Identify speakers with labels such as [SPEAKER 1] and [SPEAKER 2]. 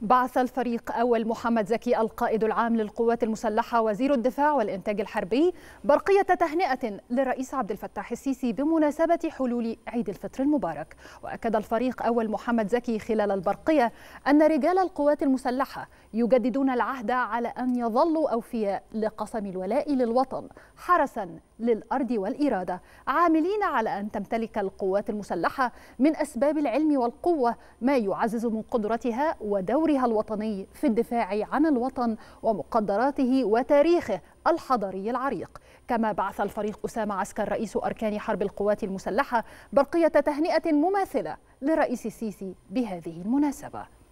[SPEAKER 1] بعث الفريق أول محمد زكي القائد العام للقوات المسلحة وزير الدفاع والإنتاج الحربي برقية تهنئة للرئيس عبد الفتاح السيسي بمناسبة حلول عيد الفطر المبارك وأكد الفريق أول محمد زكي خلال البرقية أن رجال القوات المسلحة يجددون العهد على أن يظلوا أوفياء لقسم الولاء للوطن حرسا للأرض والإرادة عاملين على أن تمتلك القوات المسلحة من أسباب العلم والقوة ما يعزز من قدرتها ودورها الوطني في الدفاع عن الوطن ومقدراته وتاريخه الحضاري العريق كما بعث الفريق أسامة عسكر رئيس أركان حرب القوات المسلحة برقية تهنئة مماثلة لرئيس السيسي بهذه المناسبة